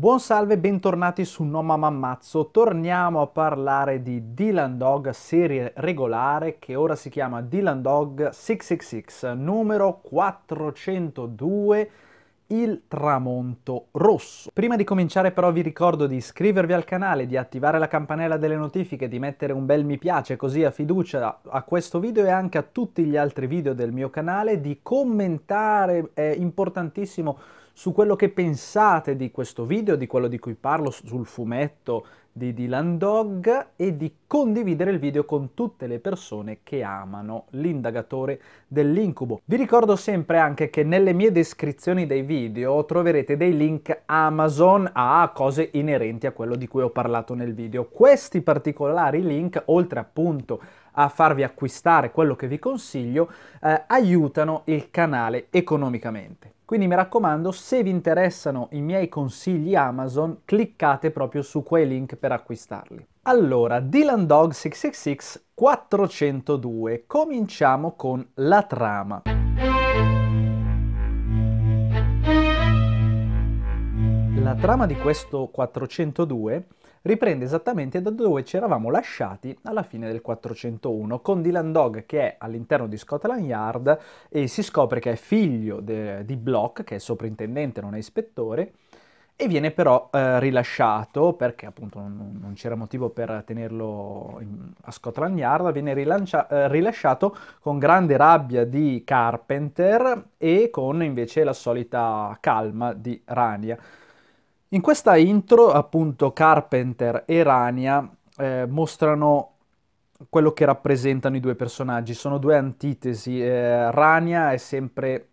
Buon salve, bentornati su No Mamma Ammazzo. Torniamo a parlare di Dylan Dog serie regolare che ora si chiama Dylan Dog 666, numero 402 il tramonto rosso. Prima di cominciare però vi ricordo di iscrivervi al canale, di attivare la campanella delle notifiche, di mettere un bel mi piace così a fiducia a questo video e anche a tutti gli altri video del mio canale, di commentare, è importantissimo su quello che pensate di questo video, di quello di cui parlo sul fumetto di Dylan Dog e di condividere il video con tutte le persone che amano l'indagatore dell'incubo. Vi ricordo sempre anche che nelle mie descrizioni dei video troverete dei link Amazon a cose inerenti a quello di cui ho parlato nel video. Questi particolari link, oltre appunto a farvi acquistare quello che vi consiglio, eh, aiutano il canale economicamente. Quindi mi raccomando, se vi interessano i miei consigli Amazon, cliccate proprio su quei link per acquistarli. Allora, Dylan Dog 666 402. Cominciamo con la trama. La trama di questo 402 riprende esattamente da dove ci eravamo lasciati alla fine del 401, con Dylan Dog che è all'interno di Scotland Yard e si scopre che è figlio de, di Block, che è soprintendente, non è ispettore, e viene però eh, rilasciato perché appunto non, non, c'era motivo per tenerlo in, a Scotland Yard, viene rilancia, eh, rilasciato con grande rabbia di Carpenter e con invece la solita calma di Rania. In questa intro, appunto, Carpenter e Rania eh, mostrano quello che rappresentano i due personaggi. Sono due antitesi. Eh, Rania è sempre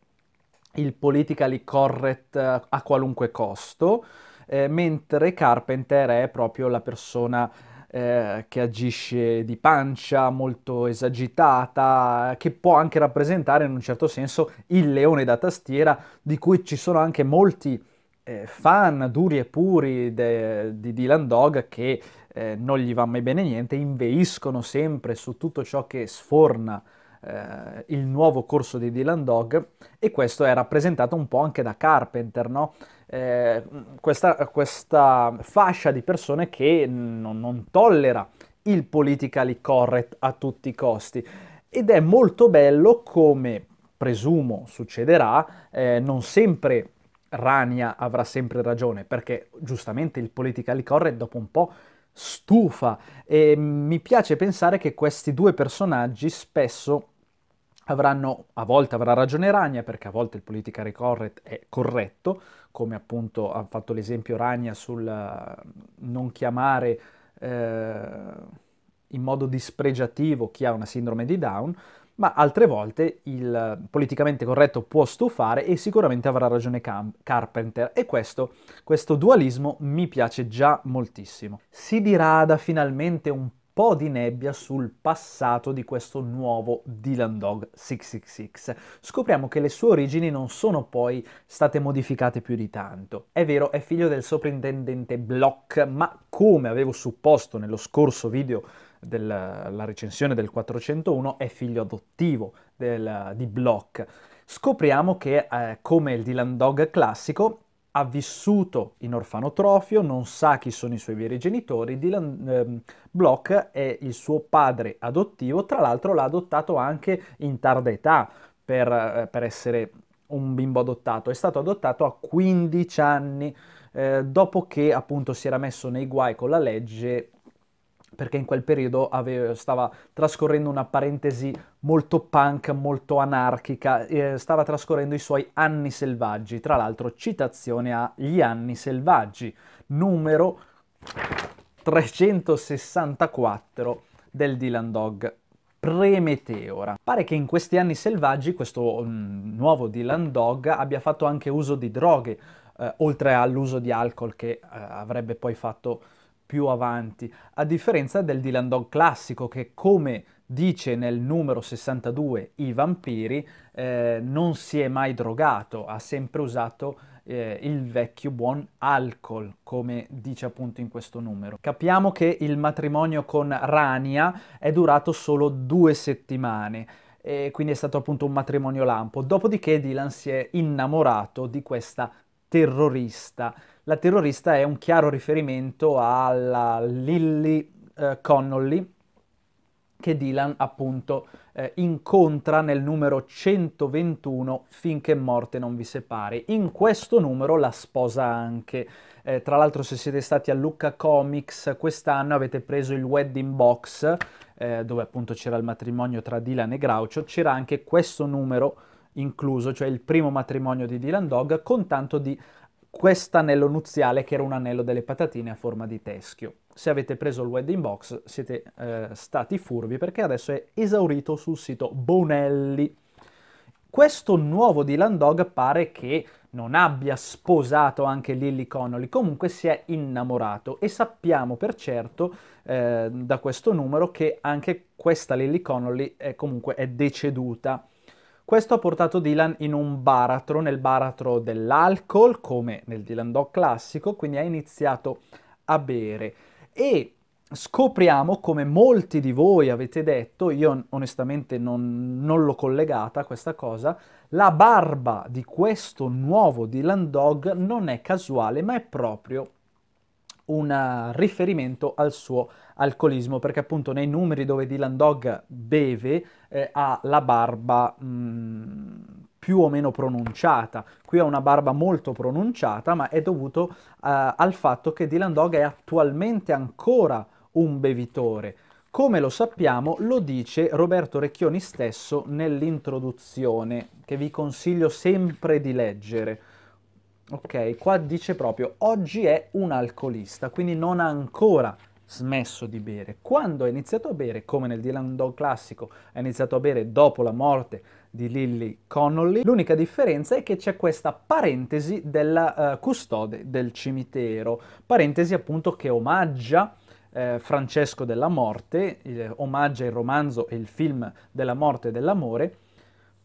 il politically correct eh, a qualunque costo, eh, mentre Carpenter è proprio la persona eh, che agisce di pancia, molto esagitata, che può anche rappresentare in un certo senso il leone da tastiera, di cui ci sono anche molti eh, fan duri e puri de, di Dylan Dog che eh, non gli va mai bene niente, inveiscono sempre su tutto ciò che sforna eh, il nuovo corso di Dylan Dog e questo è rappresentato un po' anche da Carpenter, no? Eh, questa, questa, fascia di persone che non, non tollera il politically correct a tutti i costi ed è molto bello come presumo succederà, eh, non sempre Rania avrà sempre ragione, perché giustamente il politically correct dopo un po' stufa e mi piace pensare che questi due personaggi spesso avranno, a volte avrà ragione Rania, perché a volte il politically correct è corretto, come appunto ha fatto l'esempio Rania sul eh, non chiamare eh, in modo dispregiativo chi ha una sindrome di Down, ma altre volte il politicamente corretto può stufare e sicuramente avrà ragione Cam- Carpenter e questo, questo dualismo mi piace già moltissimo. Si dirada finalmente un po' di nebbia sul passato di questo nuovo Dylan Dog 666. Scopriamo che le sue origini non sono poi state modificate più di tanto. È vero, è figlio del soprintendente Block, ma come avevo supposto nello scorso video della recensione del 401, è figlio adottivo del, di Bloch. Scopriamo che, eh, come il Dylan Dog classico, ha vissuto in orfanotrofio, non sa chi sono i suoi veri genitori. Dylan ehm, Bloch è il suo padre adottivo, tra l'altro l'ha adottato anche in tarda età per, eh, per essere un bimbo adottato. È stato adottato a 15 anni eh, dopo che appunto si era messo nei guai con la legge perché in quel periodo aveva, stava trascorrendo una parentesi molto punk, molto anarchica, eh, stava trascorrendo i suoi anni selvaggi, tra l'altro citazione a Gli anni selvaggi, numero 364 del Dylan Dog premeteora. Pare che in questi anni selvaggi questo mh, mm, nuovo Dylan Dog abbia fatto anche uso di droghe, eh, oltre all'uso di alcol che eh, avrebbe poi fatto più avanti, a differenza del Dylan Dog classico che come dice nel numero 62 I vampiri eh, non si è mai drogato, ha sempre usato eh, il vecchio buon alcol, come dice appunto in questo numero. Capiamo che il matrimonio con Rania è durato solo due settimane e quindi è stato appunto un matrimonio lampo, dopodiché Dylan si è innamorato di questa terrorista la terrorista è un chiaro riferimento alla Lily eh, Connolly che Dylan appunto eh, incontra nel numero 121 finché morte non vi separe. In questo numero la sposa anche. Eh, tra l'altro se siete stati a Lucca Comics quest'anno avete preso il wedding box eh, dove appunto c'era il matrimonio tra Dylan e Groucho, c'era anche questo numero incluso, cioè il primo matrimonio di Dylan Dog con tanto di quest'anello nuziale che era un anello delle patatine a forma di teschio. Se avete preso il wedding box siete eh, stati furbi perché adesso è esaurito sul sito Bonelli. Questo nuovo Dylan Dog pare che non abbia sposato anche Lily Connolly, comunque si è innamorato e sappiamo per certo eh, da questo numero che anche questa Lily Connolly è comunque è deceduta. Questo ha portato Dylan in un baratro, nel baratro dell'alcol, come nel Dylan Dog classico, quindi ha iniziato a bere. E scopriamo, come molti di voi avete detto, io onestamente non, non l'ho collegata questa cosa, la barba di questo nuovo Dylan Dog non è casuale, ma è proprio un eh, riferimento al suo alcolismo, perché appunto nei numeri dove Dylan Dog beve eh, ha la barba mh, mm, più o meno pronunciata. Qui ha una barba molto pronunciata, ma è dovuto eh, al fatto che Dylan Dog è attualmente ancora un bevitore. Come lo sappiamo, lo dice Roberto Recchioni stesso nell'introduzione, che vi consiglio sempre di leggere. Ok, qua dice proprio oggi è un alcolista, quindi non ha ancora smesso di bere. Quando ha iniziato a bere, come nel Dylan Dog classico, ha iniziato a bere dopo la morte di Lily Connolly, l'unica differenza è che c'è questa parentesi della uh, custode del cimitero, parentesi appunto che omaggia eh, Francesco della Morte, il, eh, omaggia il romanzo e il film della morte e dell'amore,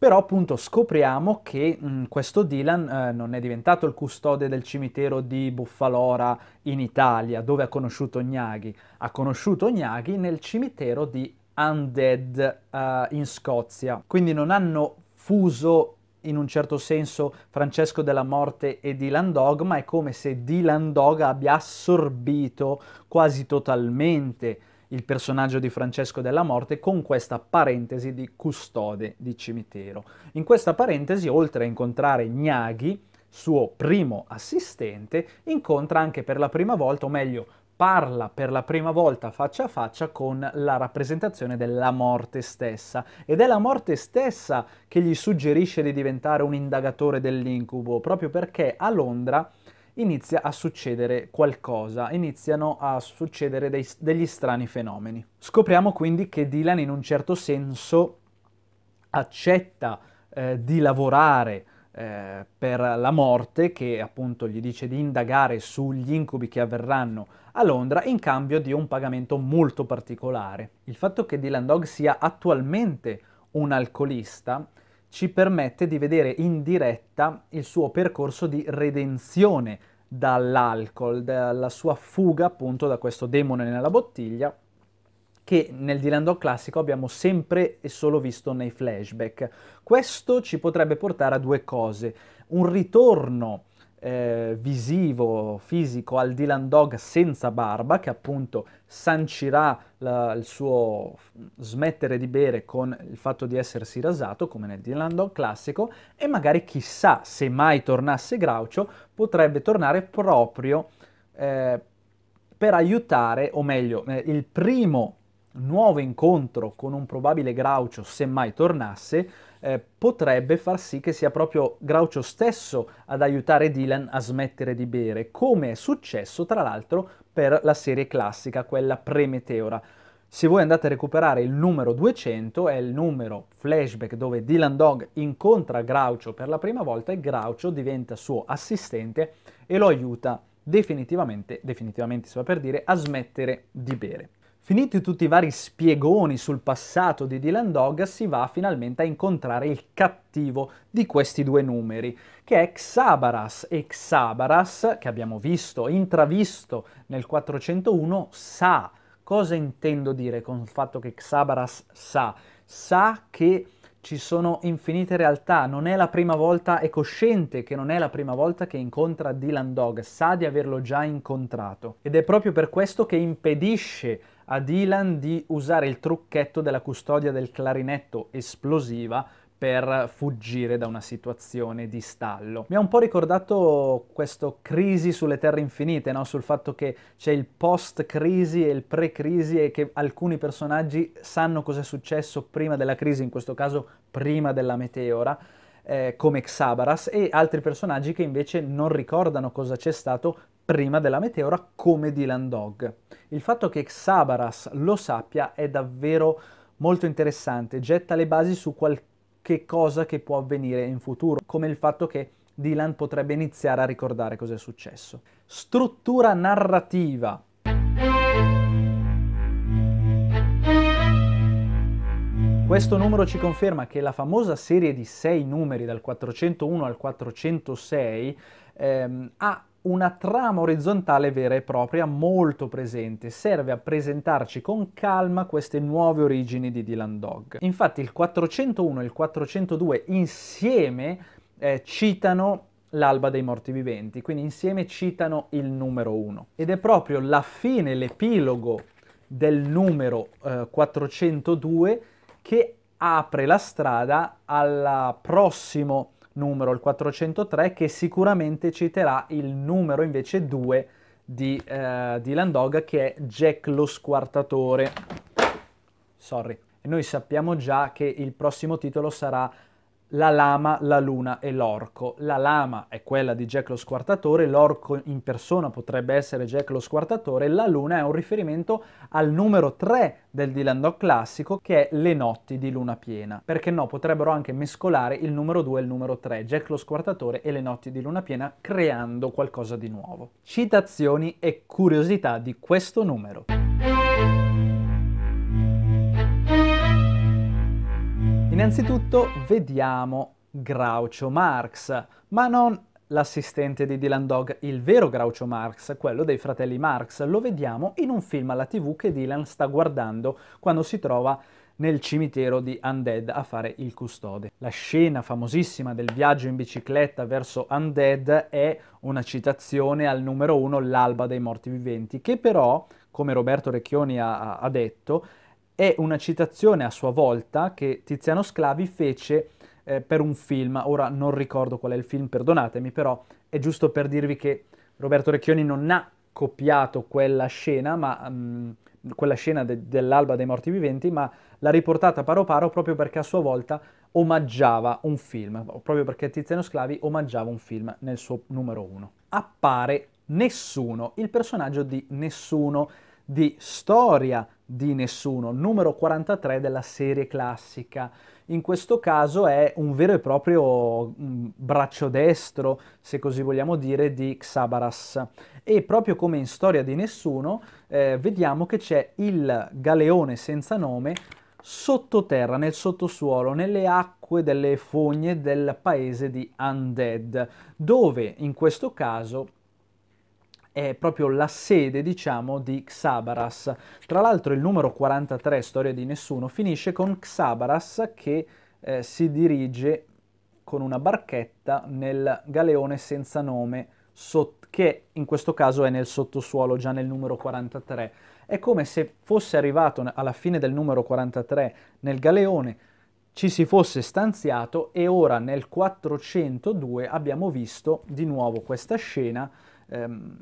però appunto scopriamo che mh, mm, questo Dylan eh, non è diventato il custode del cimitero di Buffalora in Italia, dove ha conosciuto Gnaghi, ha conosciuto Gnaghi nel cimitero di Undead eh, in Scozia. Quindi non hanno fuso in un certo senso Francesco della Morte e Dylan Dog, ma è come se Dylan Dog abbia assorbito quasi totalmente il personaggio di Francesco della Morte con questa parentesi di custode di cimitero. In questa parentesi, oltre a incontrare Gnaghi, suo primo assistente, incontra anche per la prima volta, o meglio, parla per la prima volta faccia a faccia con la rappresentazione della morte stessa ed è la morte stessa che gli suggerisce di diventare un indagatore dell'incubo, proprio perché a Londra inizia a succedere qualcosa, iniziano a succedere dei, degli strani fenomeni. Scopriamo quindi che Dylan in un certo senso accetta eh, di lavorare eh, per la morte, che appunto gli dice di indagare sugli incubi che avverranno a Londra in cambio di un pagamento molto particolare. Il fatto che Dylan Dog sia attualmente un alcolista ci permette di vedere in diretta il suo percorso di redenzione dall'alcol, dalla sua fuga appunto da questo demone nella bottiglia che nel Dylan Dog classico abbiamo sempre e solo visto nei flashback. Questo ci potrebbe portare a due cose, un ritorno eh, visivo, fisico al Dylan Dog senza barba, che appunto sancirà la, il suo smettere di bere con il fatto di essersi rasato, come nel Dylan Dog classico, e magari chissà, se mai tornasse Groucho, potrebbe tornare proprio eh, per aiutare, o meglio, eh, il primo nuovo incontro con un probabile Groucho, se mai tornasse, eh, potrebbe far sì che sia proprio Groucho stesso ad aiutare Dylan a smettere di bere, come è successo tra l'altro per la serie classica, quella pre-Meteora. Se voi andate a recuperare il numero 200, è il numero flashback dove Dylan Dog incontra Groucho per la prima volta e Groucho diventa suo assistente e lo aiuta definitivamente, definitivamente si va per dire, a smettere di bere. Finiti tutti i vari spiegoni sul passato di Dylan Dog, si va finalmente a incontrare il cattivo di questi due numeri, che è Xabaras. E Xabaras, che abbiamo visto, intravisto nel 401, sa. Cosa intendo dire con il fatto che Xabaras sa? Sa che ci sono infinite realtà, non è la prima volta, è cosciente che non è la prima volta che incontra Dylan Dog, sa di averlo già incontrato. Ed è proprio per questo che impedisce a Dylan di usare il trucchetto della custodia del clarinetto esplosiva per fuggire da una situazione di stallo. Mi ha un po' ricordato questo crisi sulle terre infinite, no? sul fatto che c'è il post-crisi e il pre-crisi e che alcuni personaggi sanno cosa è successo prima della crisi, in questo caso prima della meteora. Eh, come Xabaras e altri personaggi che invece non ricordano cosa c'è stato prima della meteora come Dylan Dog. Il fatto che Xabaras lo sappia è davvero molto interessante, getta le basi su qualche cosa che può avvenire in futuro, come il fatto che Dylan potrebbe iniziare a ricordare cosa è successo. Struttura narrativa. Questo numero ci conferma che la famosa serie di sei numeri dal 401 al 406 ehm, ha una trama orizzontale vera e propria molto presente, serve a presentarci con calma queste nuove origini di Dylan Dog. Infatti il 401 e il 402 insieme eh, citano l'alba dei morti viventi, quindi insieme citano il numero 1. Ed è proprio la fine, l'epilogo del numero eh, 402 che apre la strada al prossimo numero, il 403, che sicuramente citerà il numero invece 2 di eh, Dylan Dog che è Jack lo squartatore. Sorry. E noi sappiamo già che il prossimo titolo sarà la lama, la luna e l'orco. La lama è quella di Jack lo squartatore, l'orco in persona potrebbe essere Jack lo squartatore, la luna è un riferimento al numero 3 del Dylan Dog classico che è Le notti di luna piena. Perché no, potrebbero anche mescolare il numero 2 e il numero 3, Jack lo squartatore e Le notti di luna piena, creando qualcosa di nuovo. Citazioni e curiosità di questo numero. Innanzitutto vediamo Groucho Marx, ma non l'assistente di Dylan Dog, il vero Groucho Marx, quello dei fratelli Marx, lo vediamo in un film alla tv che Dylan sta guardando quando si trova nel cimitero di Undead a fare il custode. La scena famosissima del viaggio in bicicletta verso Undead è una citazione al numero uno L'alba dei morti viventi, che però, come Roberto Recchioni ha, ha detto, è una citazione a sua volta che Tiziano Sclavi fece eh, per un film, ora non ricordo qual è il film, perdonatemi, però è giusto per dirvi che Roberto Recchioni non ha copiato quella scena, ma, mh, mm, quella scena de- dell'alba dei morti viventi, ma l'ha riportata paro paro proprio perché a sua volta omaggiava un film, proprio perché Tiziano Sclavi omaggiava un film nel suo numero uno. Appare Nessuno, il personaggio di Nessuno di Storia di nessuno, numero 43 della serie classica. In questo caso è un vero e proprio mm, braccio destro, se così vogliamo dire, di Xabaras. E proprio come in Storia di nessuno, eh, vediamo che c'è il galeone senza nome sottoterra, nel sottosuolo, nelle acque delle fogne del paese di Undead, dove in questo caso è proprio la sede, diciamo, di Xabaras. Tra l'altro il numero 43, Storia di Nessuno, finisce con Xabaras che eh, si dirige con una barchetta nel galeone senza nome, che in questo caso è nel sottosuolo, già nel numero 43. È come se fosse arrivato alla fine del numero 43 nel galeone, ci si fosse stanziato e ora nel 402 abbiamo visto di nuovo questa scena ehm,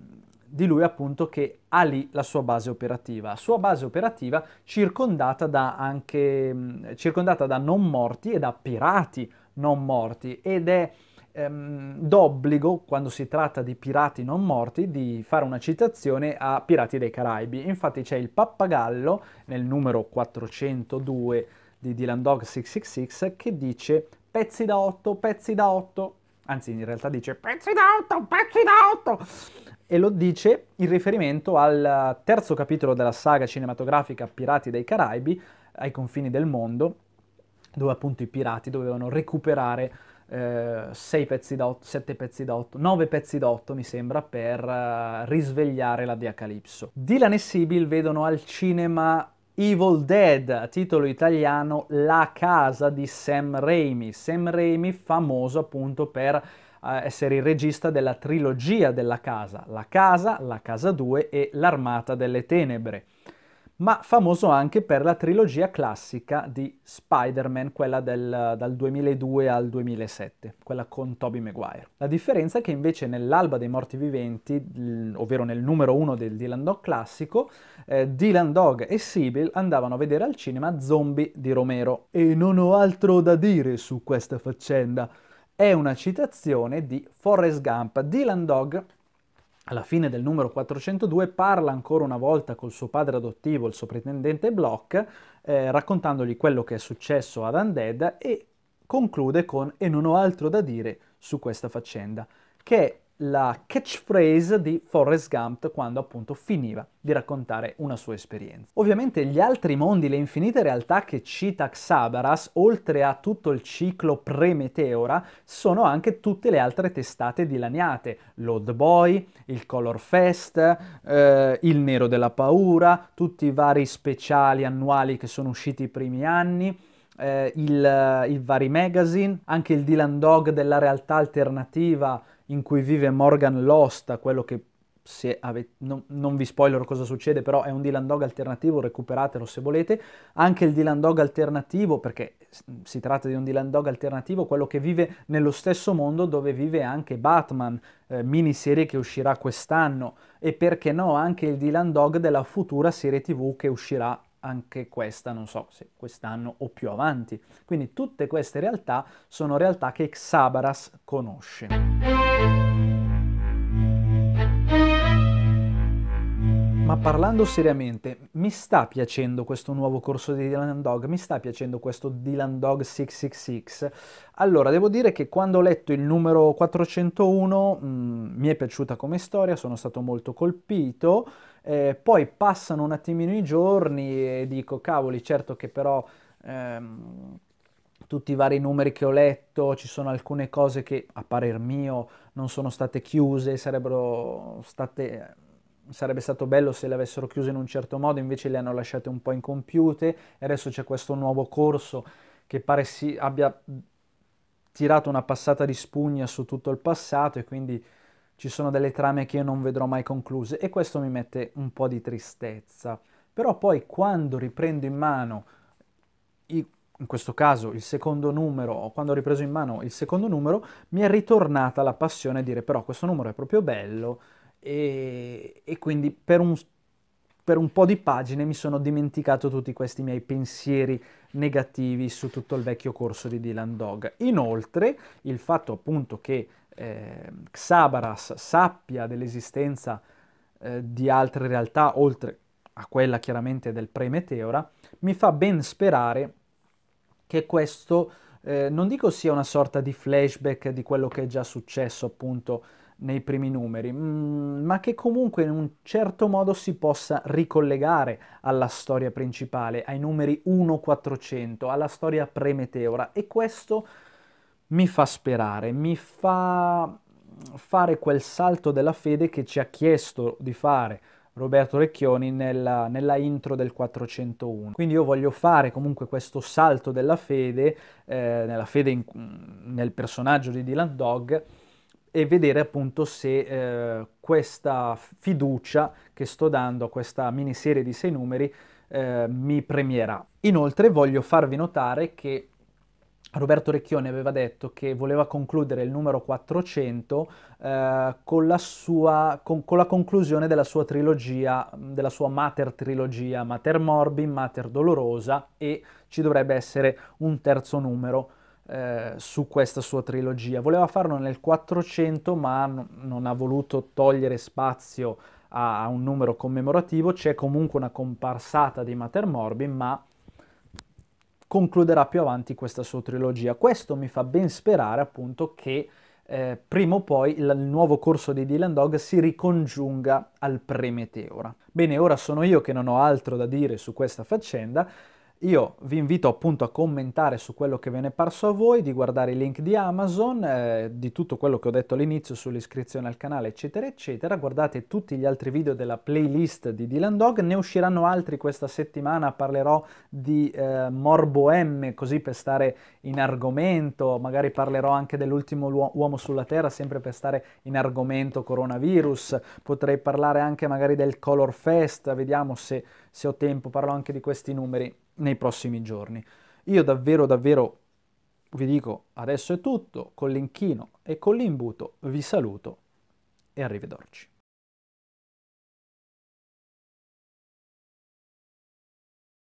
di lui appunto che ha lì la sua base operativa, sua base operativa circondata da, anche, mh, circondata da non morti e da pirati non morti ed è ehm, d'obbligo quando si tratta di pirati non morti di fare una citazione a Pirati dei Caraibi, infatti c'è il pappagallo nel numero 402 di Dylan Dog 666 che dice pezzi da 8, pezzi da 8, anzi in realtà dice pezzi da 8, pezzi da 8 e lo dice in riferimento al terzo capitolo della saga cinematografica Pirati dei Caraibi ai confini del mondo, dove appunto i pirati dovevano recuperare 6 eh, pezzi da 8, 7 pezzi da 8, 9 pezzi da 8 mi sembra per eh, risvegliare la Dea Calypso. Dylan e Sibyl vedono al cinema Evil Dead, titolo italiano La casa di Sam Raimi. Sam Raimi famoso appunto per eh, essere il regista della trilogia della casa, La casa, La casa 2 e L'armata delle tenebre ma famoso anche per la trilogia classica di Spider-Man, quella del, dal 2002 al 2007, quella con Tobey Maguire. La differenza è che invece nell'Alba dei Morti Viventi, ovvero nel numero uno del Dylan Dog classico, eh, Dylan Dog e Sibyl andavano a vedere al cinema Zombie di Romero. E non ho altro da dire su questa faccenda. È una citazione di Forrest Gump. Dylan Dog alla fine del numero 402, parla ancora una volta col suo padre adottivo, il soprintendente Block, eh, raccontandogli quello che è successo ad Undead e conclude con E non ho altro da dire su questa faccenda, che è la catchphrase di Forrest Gump quando appunto finiva di raccontare una sua esperienza. Ovviamente gli altri mondi, le infinite realtà che cita Xabaras, oltre a tutto il ciclo pre-Meteora, sono anche tutte le altre testate dilaniate, l'Old Boy, il Color Fest, eh, il Nero della Paura, tutti i vari speciali annuali che sono usciti i primi anni, eh, il, eh, il vari magazine, anche il Dylan Dog della realtà alternativa in cui vive Morgan Losta, quello che se avete, non, non, vi spoilerò cosa succede, però è un Dylan Dog alternativo, recuperatelo se volete. Anche il Dylan Dog alternativo, perché si tratta di un Dylan Dog alternativo, quello che vive nello stesso mondo dove vive anche Batman, eh, miniserie che uscirà quest'anno, e perché no anche il Dylan Dog della futura serie TV che uscirà anche questa, non so se quest'anno o più avanti. Quindi tutte queste realtà sono realtà che Xabaras conosce. Ma parlando seriamente, mi sta piacendo questo nuovo corso di Dylan Dog, mi sta piacendo questo Dylan Dog 666. Allora, devo dire che quando ho letto il numero 401 mh, mm, mi è piaciuta come storia, sono stato molto colpito, eh, poi passano un attimino i giorni e dico, cavoli, certo che però... Ehm, tutti i vari numeri che ho letto, ci sono alcune cose che a parer mio non sono state chiuse, sarebbero state sarebbe stato bello se le avessero chiuse in un certo modo, invece le hanno lasciate un po' incompiute e adesso c'è questo nuovo corso che pare si abbia tirato una passata di spugna su tutto il passato e quindi ci sono delle trame che io non vedrò mai concluse e questo mi mette un po' di tristezza. Però poi quando riprendo in mano, in questo caso il secondo numero, o quando ho ripreso in mano il secondo numero, mi è ritornata la passione a dire però questo numero è proprio bello, e, e quindi per un, per un po' di pagine mi sono dimenticato tutti questi miei pensieri negativi su tutto il vecchio corso di Dylan Dog. Inoltre il fatto appunto che eh, Xabaras sappia dell'esistenza eh, di altre realtà oltre a quella chiaramente del pre-meteora mi fa ben sperare che questo eh, non dico sia una sorta di flashback di quello che è già successo appunto nei primi numeri, mm, ma che comunque in un certo modo si possa ricollegare alla storia principale, ai numeri 1-400, alla storia premeteora e questo mi fa sperare, mi fa fare quel salto della fede che ci ha chiesto di fare Roberto Recchioni nella, nella, intro del 401. Quindi io voglio fare comunque questo salto della fede, eh, nella fede in, nel personaggio di Dylan Dog, e vedere appunto se eh, questa fiducia che sto dando a questa miniserie di sei numeri eh, mi premierà. Inoltre voglio farvi notare che Roberto Recchioni aveva detto che voleva concludere il numero 400 eh, con, la sua, con, con, la conclusione della sua trilogia, della sua Mater trilogia, Mater Morbi, Mater Dolorosa e ci dovrebbe essere un terzo numero. Eh, su questa sua trilogia. Voleva farlo nel 400 ma n- non ha voluto togliere spazio a, a un numero commemorativo, c'è comunque una comparsata di Mater Morbi ma concluderà più avanti questa sua trilogia. Questo mi fa ben sperare appunto che eh, prima o poi il nuovo corso di Dylan Dog si ricongiunga al Premeteora. Bene, ora sono io che non ho altro da dire su questa faccenda, io vi invito appunto a commentare su quello che ve ne è parso a voi, di guardare i link di Amazon, eh, di tutto quello che ho detto all'inizio sull'iscrizione al canale, eccetera, eccetera. Guardate tutti gli altri video della playlist di Dylan Dog, ne usciranno altri questa settimana, parlerò di eh, Morbo M, così per stare in argomento, magari parlerò anche dell'ultimo uomo sulla Terra, sempre per stare in argomento coronavirus, potrei parlare anche magari del Color Fest, vediamo se, se ho tempo, parlo anche di questi numeri nei prossimi giorni. Io davvero, davvero vi dico adesso è tutto, con l'inchino e con l'imbuto vi saluto e arrivederci.